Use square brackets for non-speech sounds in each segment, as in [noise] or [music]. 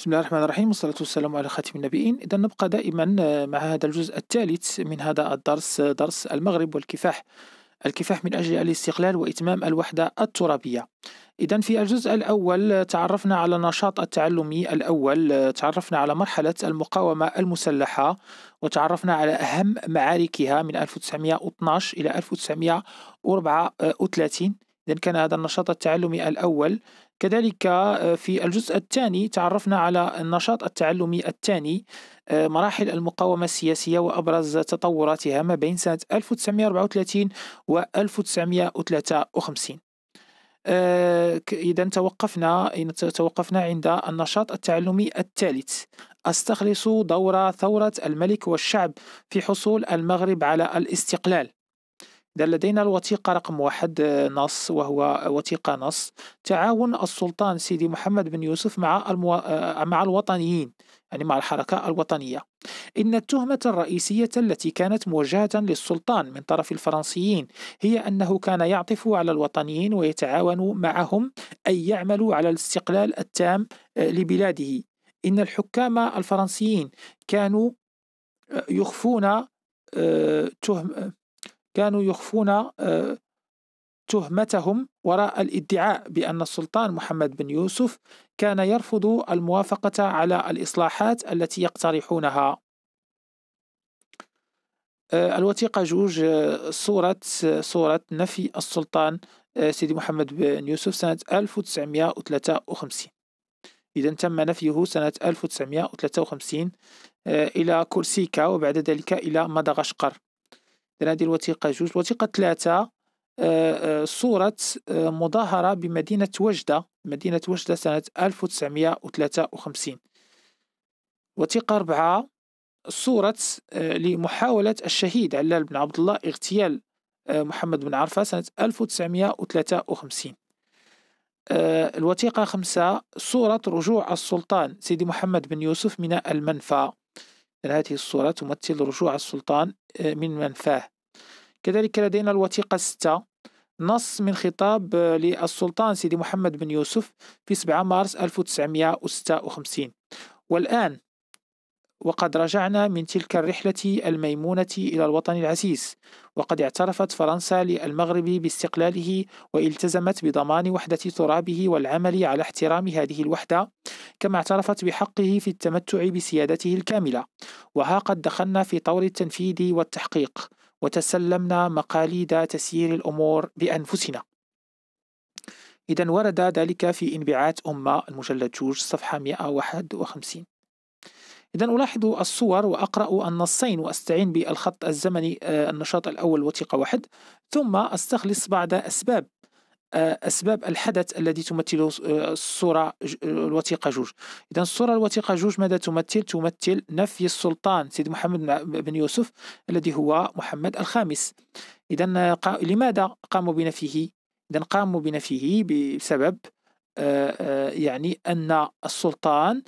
بسم الله الرحمن الرحيم والصلاة والسلام على خاتم النبيين إذا نبقى دائما مع هذا الجزء الثالث من هذا الدرس درس المغرب والكفاح الكفاح من أجل الاستقلال وإتمام الوحدة الترابية إذا في الجزء الأول تعرفنا على النشاط التعلمي الأول تعرفنا على مرحلة المقاومة المسلحة وتعرفنا على أهم معاركها من 1912 إلى 1934 إذا كان هذا النشاط التعلمي الأول كذلك آه، في الجزء الثاني تعرفنا على النشاط التعلمي الثاني آه، مراحل المقاومة السياسية وأبرز تطوراتها ما بين سنة 1934 و 1953 آه، إذا توقفنا توقفنا عند النشاط التعلمي الثالث استخلص دور ثورة الملك والشعب في حصول المغرب على الاستقلال إذا لدينا الوثيقة رقم واحد آه، نص وهو وثيقة نص تعاون السلطان سيدي محمد بن يوسف مع المو... آه، مع الوطنيين يعني مع الحركة الوطنية إن التهمة الرئيسية التي كانت موجهة للسلطان من طرف الفرنسيين هي أنه كان يعطف على الوطنيين ويتعاون معهم أي يعملوا على الاستقلال التام آه، لبلاده إن الحكام الفرنسيين كانوا يخفون تهم كانوا يخفون آه، تهمتهم وراء الادعاء بأن السلطان محمد بن يوسف كان يرفض الموافقة على الإصلاحات التي يقترحونها آه، الوثيقة جوج آه، صورة صورة نفي السلطان سيدي محمد بن يوسف سنة 1953 إذا تم نفيه سنة 1953 إلى كورسيكا وبعد ذلك إلى مدغشقر ديال هذه الوثيقه جوج الوثيقه ثلاثه آه، آه، صورة آه، مظاهرة بمدينة وجدة مدينة وجدة سنة 1953 وثيقة أربعة صورة لمحاولة الشهيد علال بن عبد الله اغتيال محمد بن عرفة سنة 1953 الوثيقة خمسة صورة رجوع السلطان سيدي محمد بن يوسف من المنفى هذه الصورة تمثل رجوع السلطان آه، من منفاه كذلك لدينا الوثيقة 6 نص من خطاب آه، للسلطان سيدي محمد بن يوسف في 7 مارس 1956 والآن وقد رجعنا من تلك الرحلة الميمونة إلى الوطن العزيز، وقد اعترفت فرنسا للمغرب باستقلاله والتزمت بضمان وحدة ترابه والعمل على احترام هذه الوحدة كما اعترفت بحقه في التمتع بسيادته الكاملة وها قد دخلنا في طور التنفيذ والتحقيق وتسلمنا مقاليد تسيير الأمور بأنفسنا إذا ورد ذلك في انبعاث أمة المجلد جوج صفحة 151 إذا ألاحظ الصور وأقرأ النصين وأستعين بالخط الزمني آه، النشاط الأول وثيقة واحد ثم أستخلص بعض أسباب آه، أسباب الحدث الذي تمثله آه، الصورة الوثيقة جوج إذا الصورة الوثيقة جوج ماذا تمثل؟ تمثل نفي السلطان سيد محمد بن يوسف الذي هو محمد الخامس إذا لماذا قاموا بنفيه؟ إذا قاموا بنفيه بسبب يعني أن السلطان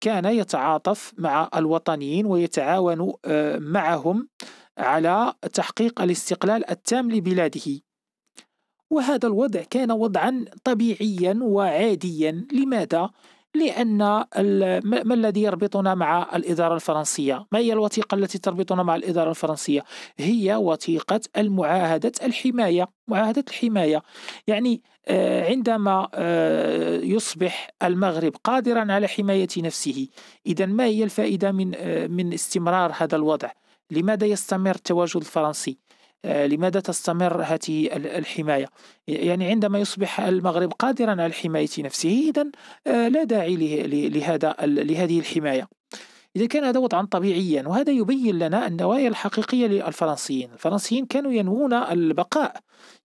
كان يتعاطف مع الوطنيين ويتعاون آه، معهم على تحقيق الاستقلال التام لبلاده وهذا الوضع كان وضعا طبيعيا وعاديا لماذا لأن ما الذي يربطنا مع الإدارة الفرنسية؟ ما هي الوثيقة التي تربطنا مع الإدارة الفرنسية؟ هي وثيقة المعاهدة الحماية معاهدة الحماية يعني آه، عندما آه، يصبح المغرب قادرا على حماية نفسه إذا ما هي الفائدة من آه، من استمرار هذا الوضع؟ لماذا يستمر التواجد الفرنسي؟ آه، لماذا تستمر هذه الحماية يعني عندما يصبح المغرب قادرا على حماية نفسه إذا آه، لا داعي لهذا لهذه الحماية إذا كان هذا وضعا طبيعيا وهذا يبين لنا النوايا الحقيقية للفرنسيين الفرنسيين كانوا ينوون البقاء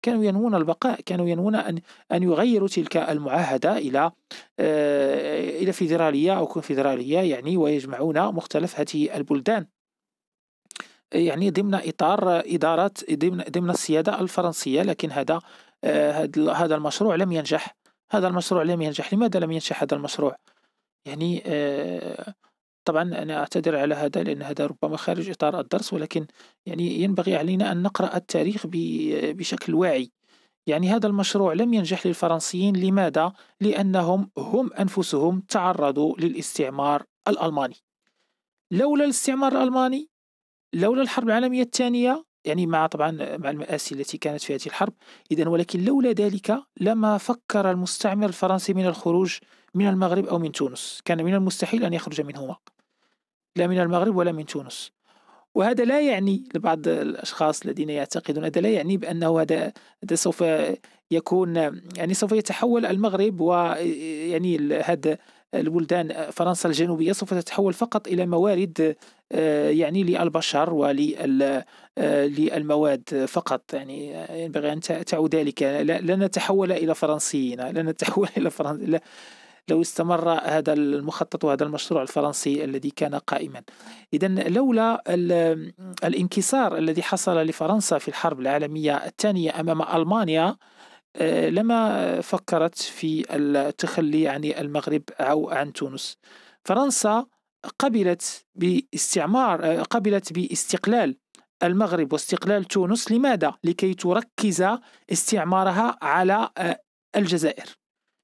كانوا ينوون البقاء كانوا ينوون أن, أن يغيروا تلك المعاهدة إلى آه، إلى فيدرالية أو كونفدرالية يعني ويجمعون مختلف هذه البلدان يعني ضمن اطار ادارات ضمن ضمن السياده الفرنسيه لكن هذا آه، هذا المشروع لم ينجح هذا المشروع لم ينجح لماذا لم ينجح هذا المشروع يعني آه، طبعا انا اعتذر على هذا لان هذا ربما خارج اطار الدرس ولكن يعني ينبغي علينا ان نقرا التاريخ بشكل واعي يعني هذا المشروع لم ينجح للفرنسيين لماذا لانهم هم انفسهم تعرضوا للاستعمار الالماني لولا الاستعمار الالماني لولا الحرب العالمية الثانية يعني مع طبعا مع المآسي التي كانت في هذه الحرب إذا ولكن لولا ذلك لما فكر المستعمر الفرنسي من الخروج من المغرب أو من تونس كان من المستحيل أن يخرج منهما لا من المغرب ولا من تونس وهذا لا يعني لبعض الأشخاص الذين يعتقدون هذا لا يعني بأنه هذا هذا سوف يكون يعني سوف يتحول المغرب ويعني هذا البلدان آه، فرنسا الجنوبية سوف تتحول فقط إلى موارد آه، يعني للبشر وللمواد آه، فقط يعني ينبغي أن تعود ذلك لن نتحول إلى فرنسيين لن نتحول [laughs] إلى فرنسا لو استمر هذا المخطط وهذا المشروع الفرنسي الذي كان قائما إذا لولا الانكسار الذي حصل لفرنسا في الحرب العالمية الثانية أمام ألمانيا آه، لما فكرت في التخلي عن المغرب أو عن تونس فرنسا قبلت باستعمار آه، قبلت باستقلال المغرب واستقلال تونس لماذا؟ لكي تركز استعمارها على آه، الجزائر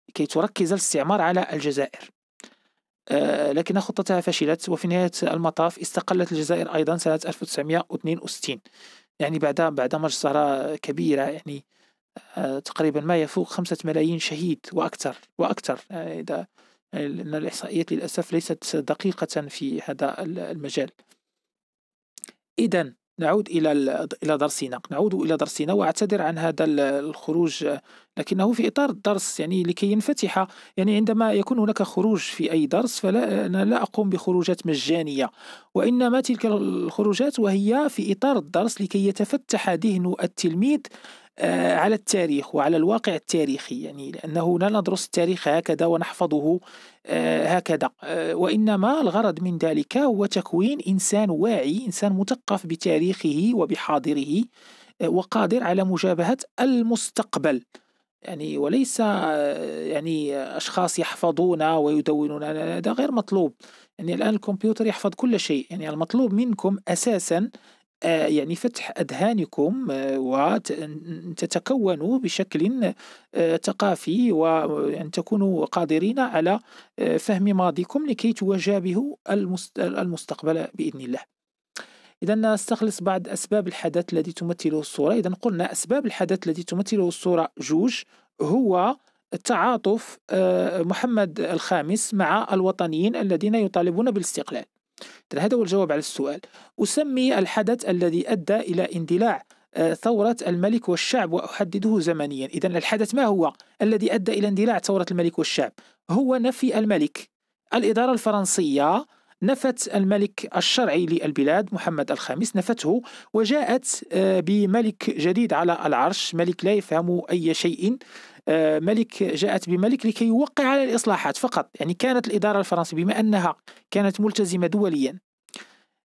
لكي تركز الاستعمار على الجزائر لكن خطتها فشلت وفي نهاية المطاف استقلت الجزائر أيضا سنة 1962 يعني بعد بعد مجزرة كبيرة يعني آه، تقريبا ما يفوق خمسة ملايين شهيد وأكثر وأكثر آه، إذا آه، لأن الإحصائيات للأسف ليست دقيقة في هذا المجال إذا نعود إلى إلى درسنا نعود إلى درسنا وأعتذر عن هذا الخروج لكنه في إطار الدرس يعني لكي ينفتح يعني عندما يكون هناك خروج في أي درس فلا أنا لا أقوم بخروجات مجانية وإنما تلك الخروجات وهي في إطار الدرس لكي يتفتح ذهن التلميذ آه، على التاريخ وعلى الواقع التاريخي يعني لأنه لا ندرس التاريخ هكذا ونحفظه آه، هكذا آه، وإنما الغرض من ذلك هو تكوين إنسان واعي إنسان مثقف بتاريخه وبحاضره وقادر على مجابهة المستقبل يعني وليس يعني أشخاص يحفظون ويدونون هذا غير مطلوب يعني الآن الكمبيوتر يحفظ كل شيء يعني المطلوب منكم أساساً آه، يعني فتح أذهانكم آه، وتتكونوا بشكل ثقافي آه، وأن تكونوا قادرين على فهم ماضيكم لكي تواجهوا المستقبل بإذن الله إذا نستخلص بعض أسباب الحدث الذي تمثله الصورة إذا قلنا أسباب الحدث الذي تمثله الصورة جوج هو تعاطف محمد الخامس مع الوطنيين الذين يطالبون بالاستقلال هذا هو الجواب على السؤال أسمي الحدث الذي أدى إلى اندلاع آه، ثورة الملك والشعب وأحدده زمنيا إذا الحدث ما هو الذي أدى إلى اندلاع ثورة الملك والشعب هو نفي الملك الإدارة الفرنسية نفت الملك الشرعي للبلاد محمد الخامس نفته وجاءت آه، بملك جديد على العرش ملك لا يفهم أي شيء آه، ملك جاءت بملك لكي يوقع على الإصلاحات فقط يعني كانت الإدارة الفرنسية بما أنها كانت ملتزمة دوليا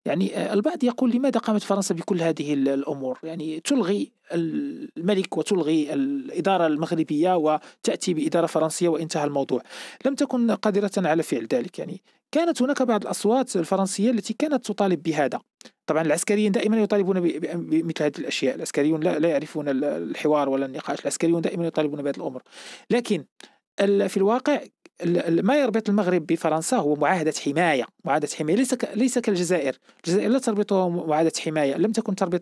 يعني البعض يقول لماذا قامت فرنسا بكل هذه الامور؟ يعني تلغي الملك وتلغي الاداره المغربيه وتاتي باداره فرنسيه وانتهى الموضوع. لم تكن قادره على فعل ذلك يعني كانت هناك بعض الاصوات الفرنسيه التي كانت تطالب بهذا. طبعا العسكريين دائما يطالبون بمثل هذه الاشياء، العسكريون لا يعرفون الحوار ولا النقاش، العسكريون دائما يطالبون بهذه الامور. لكن في الواقع ما يربط المغرب بفرنسا هو معاهدة حماية معاهدة حماية ليس ليس كالجزائر الجزائر لا تربطها معاهدة حماية لم تكن تربط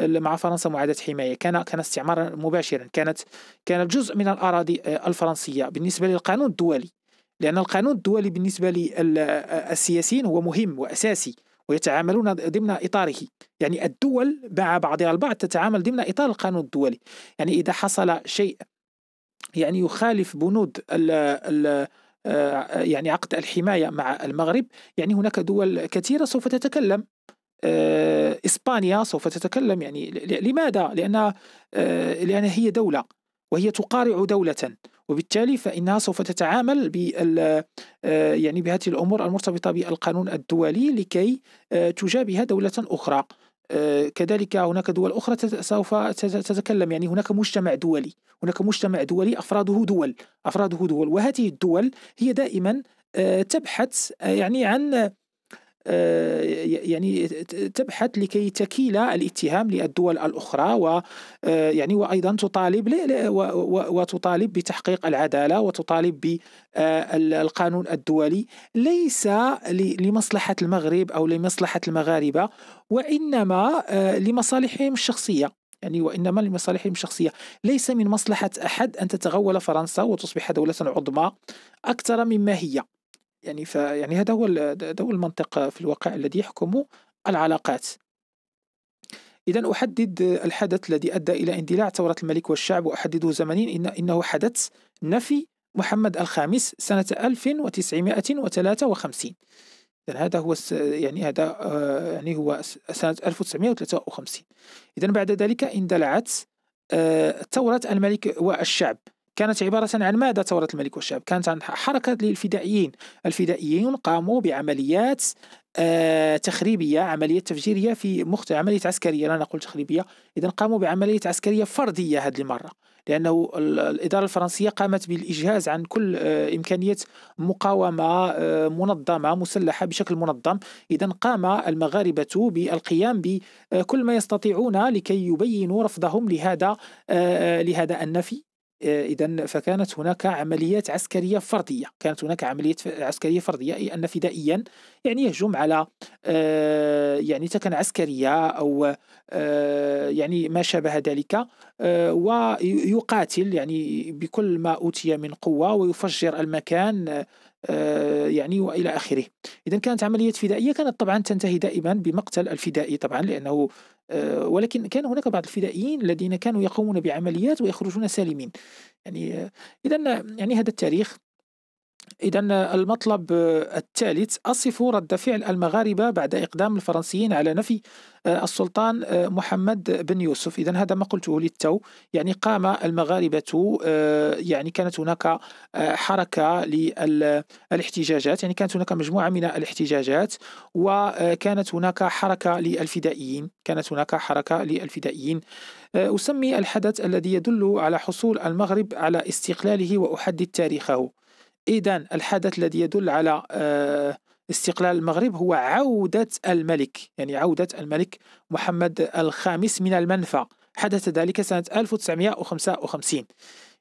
مع فرنسا معاهدة حماية كان كان استعمارا مباشرا كانت كانت جزء من الأراضي آه، الفرنسية بالنسبة للقانون الدولي لأن القانون الدولي بالنسبة للسياسيين آه، هو مهم وأساسي ويتعاملون ضمن إطاره يعني الدول مع بعضها البعض تتعامل ضمن إطار القانون الدولي يعني إذا حصل شيء يعني يخالف بنود ال ال آه، يعني عقد الحماية مع المغرب يعني هناك دول كثيرة سوف تتكلم آه، إسبانيا سوف تتكلم يعني لماذا؟ لأنها, آه، لان هي دولة وهي تقارع دولة وبالتالي فإنها سوف تتعامل بال يعني بهذه الأمور المرتبطة بالقانون الدولي لكي تجابه دولة أخرى آه، كذلك هناك دول أخرى سوف تتكلم يعني هناك مجتمع دولي هناك مجتمع دولي أفراده دول أفراده دول وهذه الدول هي دائما آه، تبحث آه، يعني عن آه، يعني تبحث لكي تكيل الاتهام للدول الاخرى و آه، يعني وايضا تطالب وتطالب بتحقيق العداله وتطالب بالقانون آه، الدولي ليس لمصلحه المغرب او لمصلحه المغاربه وانما لمصالحهم الشخصيه يعني وانما لمصالحهم الشخصيه، ليس من مصلحه احد ان تتغول فرنسا وتصبح دوله عظمى اكثر مما هي. يعني فيعني هذا هو هذا هو المنطق في الواقع الذي يحكم العلاقات إذا أحدد الحدث الذي أدى إلى اندلاع ثورة الملك والشعب وأحدده زمنيا إن إنه حدث نفي محمد الخامس سنة 1953 إذا هذا هو يعني هذا آه، يعني هو سنة 1953 إذا بعد ذلك اندلعت آه، ثورة الملك والشعب كانت عبارة عن ماذا ثورة الملك والشعب؟ كانت عن حركة للفدائيين، الفدائيين قاموا بعمليات آه تخريبية، عملية تفجيرية في مخت عملية عسكرية، لا نقول تخريبية، إذا قاموا بعملية عسكرية فردية هذه المرة، لأنه الإدارة الفرنسية قامت بالإجهاز عن كل آه إمكانية مقاومة آه منظمة مسلحة بشكل منظم، إذا قام المغاربة بالقيام بكل ما يستطيعون لكي يبينوا رفضهم لهذا آه، لهذا النفي آه، اذا فكانت هناك عمليات عسكريه فرديه كانت هناك عمليات عسكريه فرديه اي ان فدائيا يعني يهجم على آه، يعني تكن عسكريه او آه، يعني ما شابه ذلك ويقاتل يعني بكل ما أوتي من قوة ويفجر المكان آه، يعني والى اخره اذا كانت عمليه فدائيه كانت طبعا تنتهي دائما بمقتل الفدائي طبعا لانه آه، ولكن كان هناك بعض الفدائيين الذين كانوا يقومون بعمليات ويخرجون سالمين يعني آه، اذا يعني هذا التاريخ إذا المطلب الثالث أصف رد فعل المغاربة بعد إقدام الفرنسيين على نفي آه، السلطان آه، محمد بن يوسف إذا هذا ما قلته للتو يعني قام المغاربة آه، يعني كانت هناك حركة للاحتجاجات يعني كانت هناك مجموعة من الاحتجاجات وكانت هناك حركة للفدائيين كانت هناك حركة للفدائيين أسمي الحدث الذي يدل على حصول المغرب على استقلاله وأحدد تاريخه إذا الحدث الذي يدل على آه، استقلال المغرب هو عودة الملك يعني عودة الملك محمد الخامس من المنفى حدث ذلك سنة 1955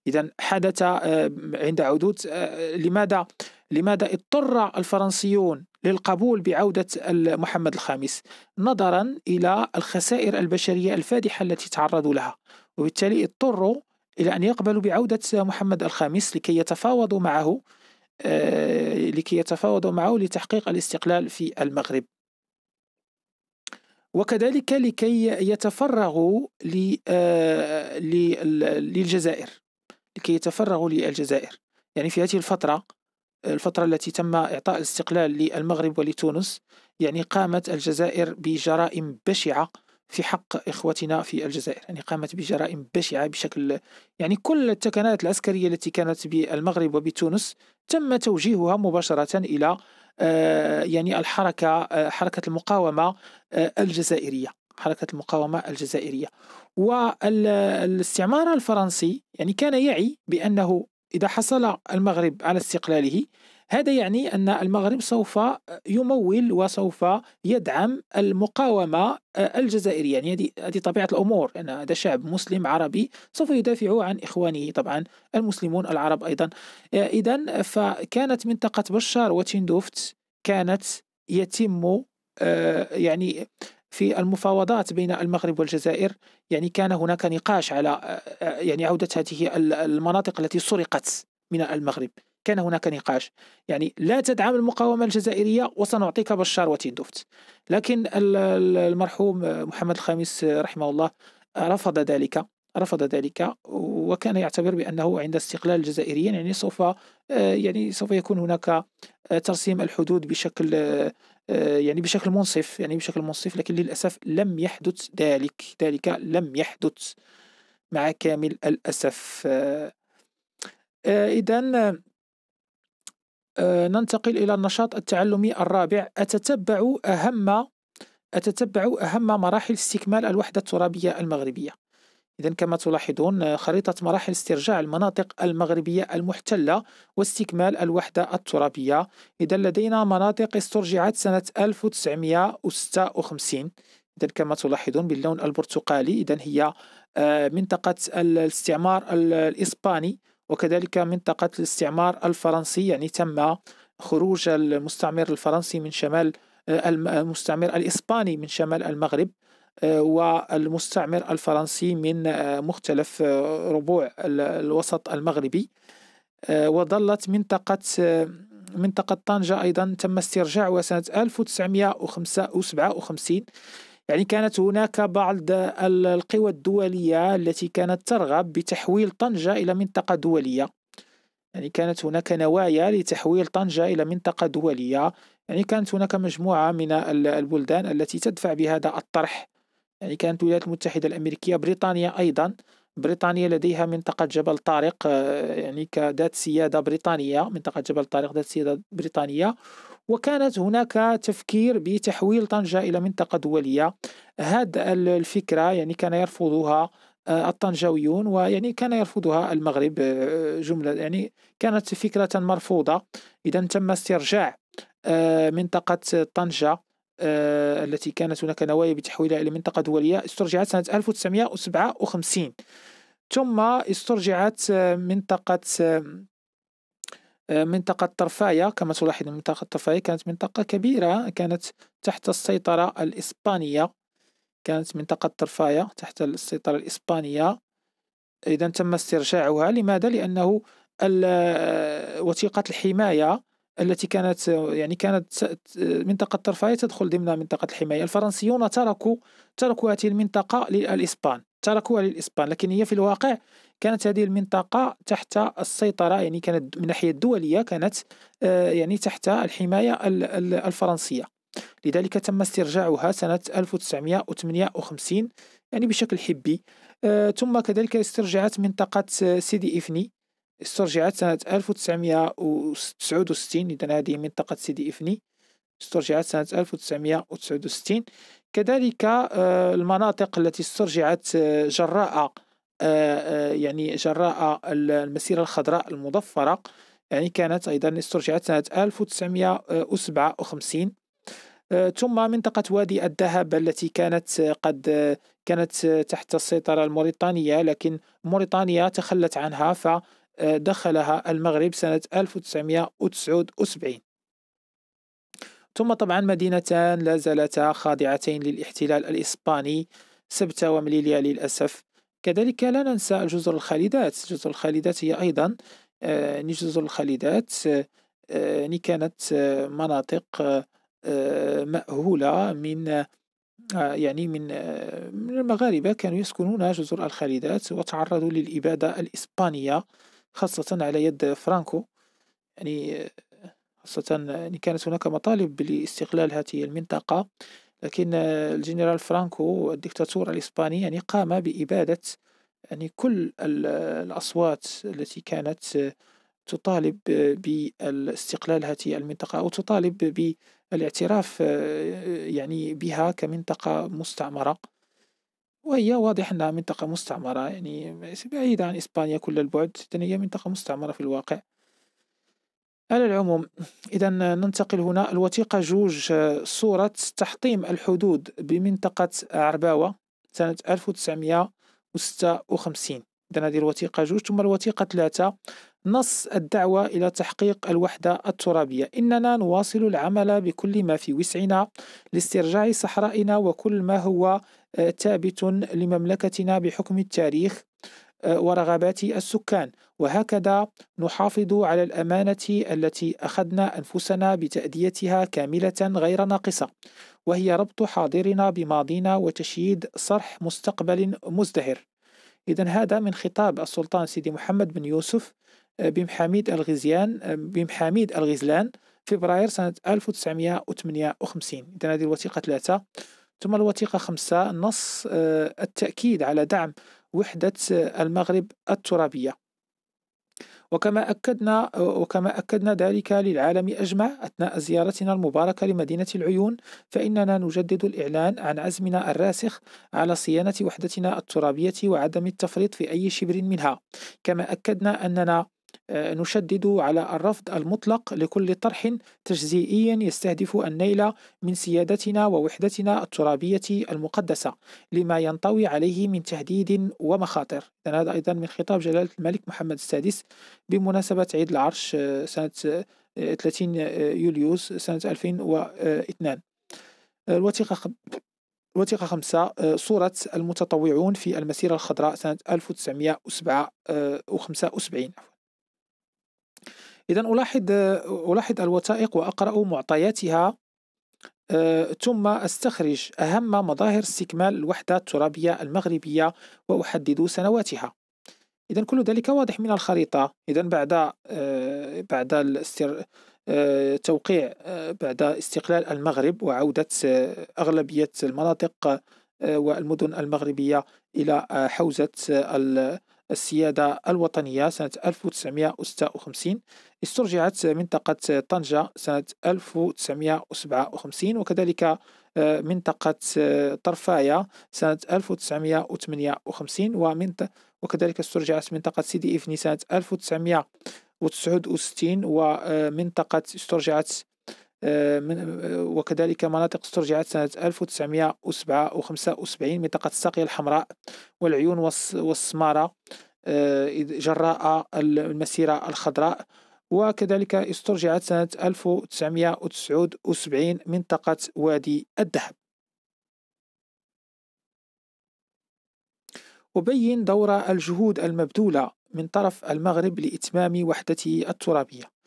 إذا حدث آه، عند عدود آه، لماذا لماذا اضطر الفرنسيون للقبول بعودة محمد الخامس نظرا إلى الخسائر البشرية الفادحة التي تعرضوا لها وبالتالي اضطروا إلى أن يقبلوا بعودة محمد الخامس لكي يتفاوضوا معه آه، لكي يتفاوضوا معه لتحقيق الاستقلال في المغرب وكذلك لكي يتفرغوا آه، للجزائر لكي يتفرغوا للجزائر يعني في هذه الفترة الفترة التي تم إعطاء الاستقلال للمغرب ولتونس يعني قامت الجزائر بجرائم بشعة في حق إخوتنا في الجزائر يعني قامت بجرائم بشعة بشكل يعني كل التكنات العسكرية التي كانت بالمغرب وبتونس تم توجيهها مباشرة إلى آه، يعني الحركة آه، حركة المقاومة آه، الجزائرية حركة المقاومة الجزائرية والاستعمار الفرنسي يعني كان يعي بأنه إذا حصل المغرب على استقلاله هذا يعني أن المغرب سوف يمول وسوف يدعم المقاومة الجزائرية يعني هذه طبيعة الأمور أن يعني هذا شعب مسلم عربي سوف يدافع عن إخوانه طبعا المسلمون العرب أيضا آه، إذا فكانت منطقة بشار وتندوفت كانت يتم آه، يعني في المفاوضات بين المغرب والجزائر يعني كان هناك نقاش على آه، يعني عودة هذه المناطق التي سرقت من المغرب كان هناك نقاش يعني لا تدعم المقاومة الجزائرية وسنعطيك بشار وتندفت لكن المرحوم محمد الخامس رحمه الله رفض ذلك رفض ذلك وكان يعتبر بانه عند استقلال الجزائريين يعني سوف يعني سوف يكون هناك ترسيم الحدود بشكل يعني بشكل منصف يعني بشكل منصف لكن للاسف لم يحدث ذلك ذلك لم يحدث مع كامل الاسف اذا آه، ننتقل إلى النشاط التعلمي الرابع أتتبع أهم أتتبع أهم مراحل استكمال الوحدة الترابية المغربية إذا كما تلاحظون آه، خريطة مراحل استرجاع المناطق المغربية المحتلة واستكمال الوحدة الترابية إذا لدينا مناطق استرجعت سنة 1956 إذا كما تلاحظون باللون البرتقالي إذا هي آه، منطقة الاستعمار الإسباني وكذلك منطقة الاستعمار الفرنسي يعني تم خروج المستعمر الفرنسي من شمال آه، آه، المستعمر الإسباني من شمال المغرب آه، والمستعمر الفرنسي من مختلف ربوع الوسط المغربي وظلت منطقة منطقة طنجة أيضا تم استرجاعها سنة 1957 يعني كانت هناك بعض القوى الدولية التي كانت ترغب بتحويل طنجة إلى منطقة دولية يعني كانت هناك نوايا لتحويل طنجة إلى منطقة دولية يعني كانت هناك مجموعة من البلدان التي تدفع بهذا الطرح يعني كانت الولايات المتحدة الأمريكية بريطانيا أيضا بريطانيا لديها منطقة جبل طارق آه، يعني كذات سيادة بريطانية منطقة جبل طارق ذات سيادة بريطانية وكانت هناك تفكير بتحويل طنجة إلى منطقة دولية هذا الفكرة يعني كان يرفضها آه، الطنجاويون ويعني كان يرفضها المغرب آه، جملة يعني كانت فكرة مرفوضة إذا تم استرجاع آه، منطقة طنجة التي كانت هناك نوايا بتحويلها إلى منطقة دولية استرجعت سنة 1957 ثم استرجعت منطقة منطقة طرفاية كما تلاحظ منطقة طرفاية كانت منطقة كبيرة كانت تحت السيطرة الإسبانية كانت منطقة طرفاية تحت السيطرة الإسبانية إذا تم استرجاعها لماذا؟ لأنه [hesitation] وثيقة الحماية التي كانت يعني كانت منطقة طرفاية تدخل ضمن منطقة الحماية الفرنسيون تركوا تركوا هذه المنطقة للإسبان تركوها للإسبان لكن هي في الواقع كانت هذه المنطقة تحت السيطرة يعني كانت من الناحية الدولية كانت آه، يعني تحت الحماية الفرنسية لذلك تم استرجاعها سنة 1958 يعني بشكل حبي آه، ثم كذلك استرجعت منطقة آه، سيدي إفني استرجعت سنة 1969 إذا هذه منطقة سيدي إفني استرجعت سنة 1969 كذلك المناطق التي استرجعت جراء آه، آه، يعني جراء المسيرة الخضراء المضفرة يعني كانت أيضا استرجعت سنة 1957 آه، ثم منطقة وادي الذهب التي كانت قد كانت تحت السيطرة الموريتانية لكن موريتانيا تخلت عنها فدخلها المغرب سنة 1979 ثم طبعا مدينتان لا زالتا خاضعتين للاحتلال الإسباني سبتة ومليليا للأسف كذلك لا ننسى جزر الخالدات جزر الخالدات هي أيضا آه، جزر الخالدات يعني كانت آه، مناطق مأهولة من يعني من من المغاربة كانوا يسكنون جزر الخالدات وتعرضوا للإبادة الإسبانية خاصة على يد فرانكو يعني خاصة يعني كانت هناك مطالب لاستغلال هذه المنطقة لكن الجنرال فرانكو الدكتاتور الإسباني يعني قام بإبادة يعني كل الأصوات التي كانت تطالب باستقلال هذه المنطقة أو تطالب بالاعتراف يعني بها كمنطقة مستعمرة وهي واضح أنها منطقة مستعمرة يعني بعيدة عن إسبانيا كل البعد هي منطقة مستعمرة في الواقع على العموم إذا ننتقل هنا الوثيقة جوج آه، صورة تحطيم الحدود بمنطقة عرباوة سنة 1956 إذا هذه الوثيقة جوج ثم الوثيقة ثلاثة نص الدعوة إلى تحقيق الوحدة الترابية إننا نواصل العمل بكل ما في وسعنا لاسترجاع صحرائنا وكل ما هو آه، ثابت لمملكتنا بحكم التاريخ ورغبات السكان وهكذا نحافظ على الامانه التي اخذنا انفسنا بتاديتها كامله غير ناقصه وهي ربط حاضرنا بماضينا وتشييد صرح مستقبل مزدهر اذا هذا من خطاب السلطان سيدي محمد بن يوسف آه، بمحاميد الغزيان آه، بمحاميد الغزلان فبراير سنة 1958 إذا هذه الوثيقة ثلاثة ثم الوثيقة خمسة نص آه، التأكيد على دعم وحدة المغرب الترابية وكما أكدنا وكما أكدنا ذلك للعالم أجمع أثناء زيارتنا المباركة لمدينة العيون فإننا نجدد الإعلان عن عزمنا الراسخ على صيانة وحدتنا الترابية وعدم التفريط في أي شبر منها كما أكدنا أننا آه، نشدد على الرفض المطلق لكل طرح تجزيئي يستهدف النيل من سيادتنا ووحدتنا الترابية المقدسة لما ينطوي عليه من تهديد ومخاطر هذا أيضا من خطاب جلالة الملك محمد السادس بمناسبة عيد العرش آه، سنة 30 آه، يوليوز سنة 2002 الوثيقة الوثيقة خمسة صورة المتطوعون في المسيرة الخضراء سنة 1975 إذا ألاحظ ألاحظ الوثائق وأقرأ معطياتها آه، ثم أستخرج أهم مظاهر استكمال الوحدة الترابية المغربية وأحدد سنواتها إذا كل ذلك واضح من الخريطة إذا بعد آه، بعد الاستر... آه، توقيع بعد استقلال المغرب وعودة أغلبية المناطق والمدن المغربية إلى حوزة السيادة الوطنية سنة 1956 استرجعت منطقة طنجة سنة 1957 وكذلك آه، منطقة آه، طرفاية سنة 1958 ومنط... وكذلك استرجعت منطقة سيدي إفني سنة 1969 ومنطقة آه، استرجعت آه، من آه، وكذلك مناطق استرجعت سنة 1975 منطقة الساقية الحمراء والعيون والسمارة آه، جراء المسيرة الخضراء وكذلك استرجعت سنة 1979 منطقة وادي الذهب أبين دور الجهود المبذولة من طرف المغرب لإتمام وحدته الترابية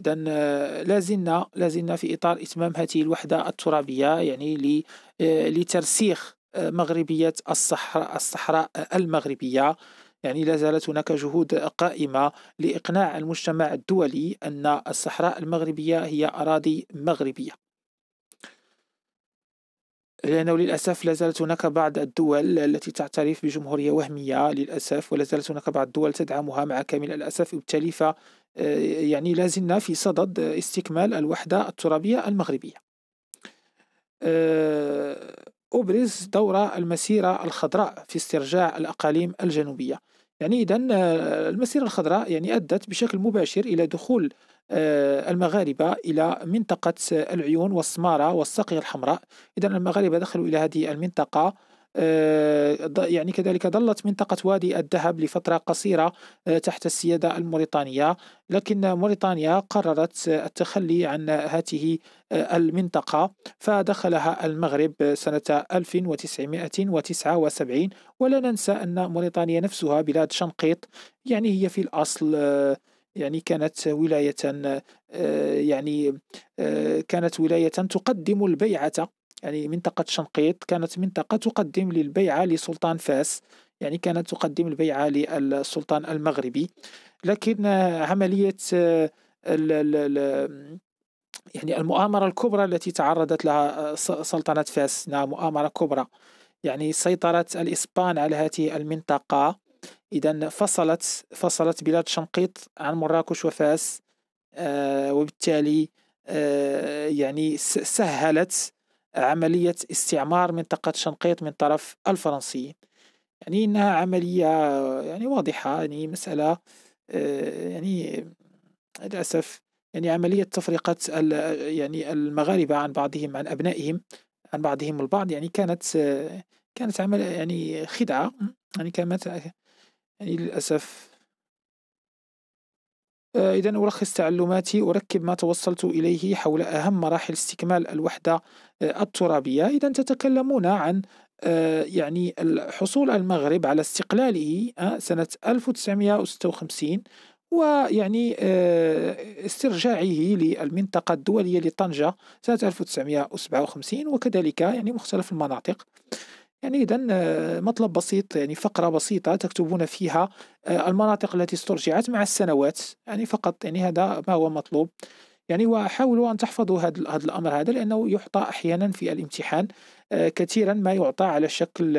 اذا آه، لازلنا لازلنا في اطار اتمام هذه الوحده الترابيه يعني آه، لترسيخ آه، مغربيه الصحراء الصحراء المغربيه يعني لا زالت هناك جهود قائمة لإقناع المجتمع الدولي أن الصحراء المغربية هي أراضي مغربية لأنه للأسف لا زالت هناك بعض الدول التي تعترف بجمهورية وهمية للأسف ولا زالت هناك بعض الدول تدعمها مع كامل الأسف وبالتالي آه، يعني لازلنا في صدد استكمال الوحدة الترابية المغربية أبرز آه، دور المسيرة الخضراء في استرجاع الأقاليم الجنوبية يعني إذا آه، المسيرة الخضراء يعني أدت بشكل مباشر إلى دخول المغاربة إلى منطقة العيون والسمارة والساقية الحمراء إذا المغاربة دخلوا إلى هذه المنطقة آه، يعني كذلك ظلت منطقة وادي الذهب لفترة قصيرة آه، تحت السيادة الموريطانية لكن موريطانيا قررت التخلي عن هذه آه، المنطقة فدخلها المغرب سنة 1979 ولا ننسى أن موريطانيا نفسها بلاد شنقيط يعني هي في الأصل يعني كانت ولاية يعني كانت ولاية تقدم البيعة يعني منطقة شنقيط كانت منطقة تقدم للبيعة لسلطان فاس يعني كانت تقدم البيعة للسلطان المغربي لكن عملية آه، يعني المؤامرة الكبرى التي تعرضت لها آه، سلطنة فاس مؤامرة كبرى يعني سيطرة الإسبان على هذه المنطقة إذا فصلت فصلت بلاد شنقيط عن مراكش وفاس آه، وبالتالي يعني سهلت عملية استعمار منطقة شنقيط من طرف الفرنسيين يعني إنها عملية يعني واضحة يعني مسألة آه، يعني للأسف يعني عملية تفرقة يعني المغاربة عن بعضهم عن أبنائهم عن بعضهم البعض يعني كانت آه، كانت عمل يعني خدعة يعني كانت يعني للأسف آه، إذا ألخص تعلماتي أركب ما توصلت إليه حول أهم مراحل استكمال الوحدة آه، الترابية إذا تتكلمون عن آه، يعني حصول المغرب على استقلاله سنة 1956 ويعني استرجاعه للمنطقة الدولية لطنجة سنة 1957 وكذلك يعني مختلف المناطق يعني إذا آه، مطلب بسيط يعني فقرة بسيطة تكتبون فيها آه، المناطق التي استرجعت مع السنوات يعني فقط يعني هذا ما هو مطلوب يعني وحاولوا أن تحفظوا هذا الأمر هذا لأنه يعطى أحيانا في الامتحان آه، كثيرا ما يعطى على شكل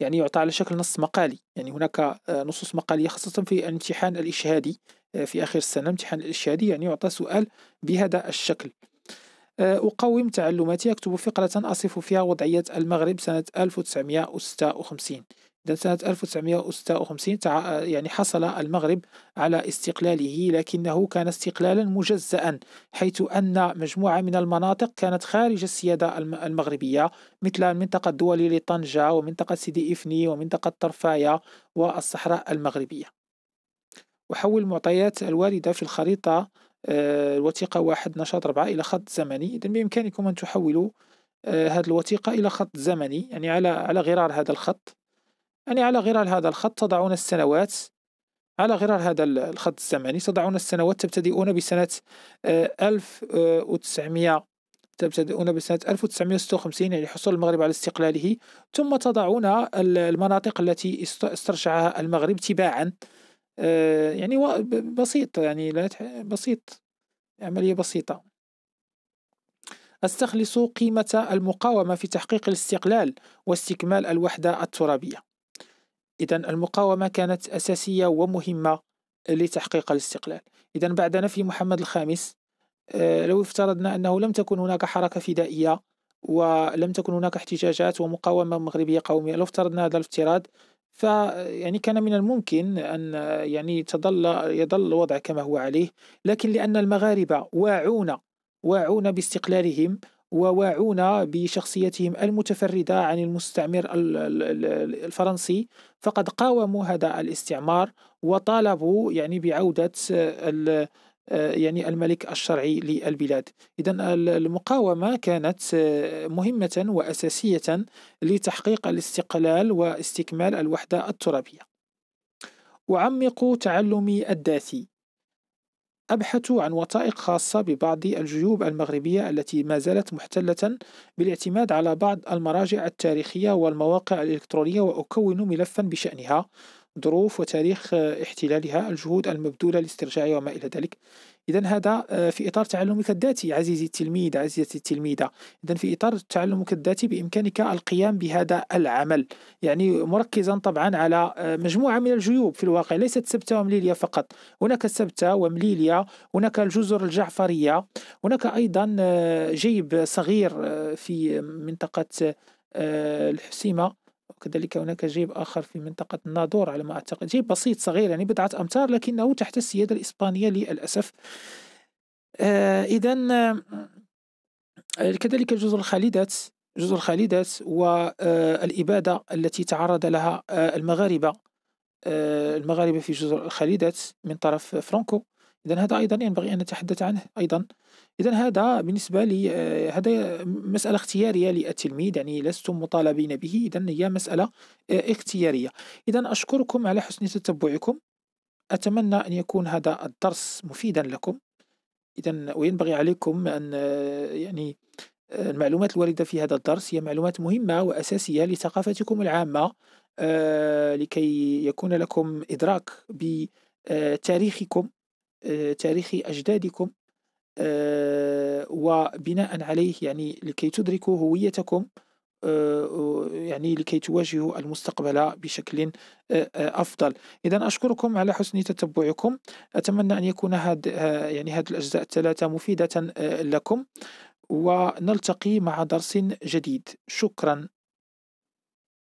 يعني يعطى على شكل نص مقالي يعني هناك نصوص مقالية خاصة في الامتحان الإشهادي في آخر السنة امتحان الإشهادي يعني يعطى سؤال بهذا الشكل أه، أقوم تعلماتي أكتب فقرة أصف فيها وضعية المغرب سنة 1956 إذا سنة 1956 يعني حصل المغرب على استقلاله لكنه كان استقلالا مجزأ حيث أن مجموعة من المناطق كانت خارج السيادة المغربية مثل المنطقة الدولية لطنجة ومنطقة سيدي إفني ومنطقة طرفاية والصحراء المغربية وحول المعطيات الواردة في الخريطة آه، الوثيقة واحد نشاط ربعة إلى خط زمني إذن بإمكانكم أن تحولوا آه، هذه الوثيقة إلى خط زمني يعني على على غرار هذا الخط يعني على غرار هذا الخط تضعون السنوات على غرار هذا الخط الزمني تضعون السنوات تبتدئون بسنة 1900 آه، تبتدئون بسنة 1956 يعني حصول المغرب على استقلاله ثم تضعون المناطق التي استرجعها المغرب تباعا آه، يعني بسيط يعني بسيط عملية بسيطة استخلص قيمة المقاومة في تحقيق الاستقلال واستكمال الوحدة الترابية إذا المقاومة كانت أساسية ومهمة لتحقيق الاستقلال إذا بعد نفي محمد الخامس آه، لو افترضنا أنه لم تكن هناك حركة فدائية ولم تكن هناك احتجاجات ومقاومة مغربية قومية لو افترضنا هذا الافتراض فيعني كان من الممكن أن يعني تظل يظل الوضع كما هو عليه لكن لأن المغاربة واعون واعون باستقلالهم وواعون بشخصيتهم المتفردة عن المستعمر الفرنسي فقد قاوموا هذا الاستعمار وطالبوا يعني بعودة آه، يعني الملك الشرعي للبلاد إذا المقاومة كانت آه، مهمة وأساسية لتحقيق الاستقلال واستكمال الوحدة الترابية أعمق تعلمي الذاتي أبحث عن وثائق خاصة ببعض الجيوب المغربية التي ما زالت محتلة بالاعتماد على بعض المراجع التاريخية والمواقع الإلكترونية وأكون ملفا بشأنها ظروف وتاريخ آه، احتلالها الجهود المبذولة لاسترجاعها وما إلى ذلك إذا هذا آه، في إطار تعلمك الذاتي عزيزي التلميذ عزيزتي التلميذة إذا في إطار تعلمك الذاتي بإمكانك القيام بهذا العمل يعني مركزا طبعا على آه، مجموعة من الجيوب في الواقع ليست سبتة ومليلية فقط هناك سبتة ومليلية هناك الجزر الجعفرية هناك أيضا جيب صغير في منطقة الحسيمة وكذلك هناك جيب آخر في منطقة الناظور على ما أعتقد جيب بسيط صغير يعني بضعة أمتار لكنه تحت السيادة الإسبانية للأسف آه إذا آه كذلك جزر الخالدات جزر الخالدات والإبادة آه، التي تعرض لها آه، المغاربة آه، المغاربة في جزر الخالدات من طرف فرانكو إذا هذا أيضا ينبغي أن نتحدث عنه أيضا إذا هذا بالنسبة لي آه، هذا مسألة اختيارية للتلميذ يعني لستم مطالبين به إذا هي مسألة آه، اختيارية إذا أشكركم على حسن تتبعكم أتمنى أن يكون هذا الدرس مفيدا لكم إذا وينبغي عليكم أن آه، يعني المعلومات الواردة في هذا الدرس هي معلومات مهمة وأساسية لثقافتكم العامة لكي يكون لكم إدراك بتاريخكم تاريخ أجدادكم آه، وبناء عليه يعني لكي تدركوا هويتكم آه، يعني لكي تواجهوا المستقبل بشكل آه، افضل اذا اشكركم على حسن تتبعكم اتمنى ان يكون هاد يعني هذه الاجزاء الثلاثه مفيده لكم ونلتقي مع درس جديد شكرا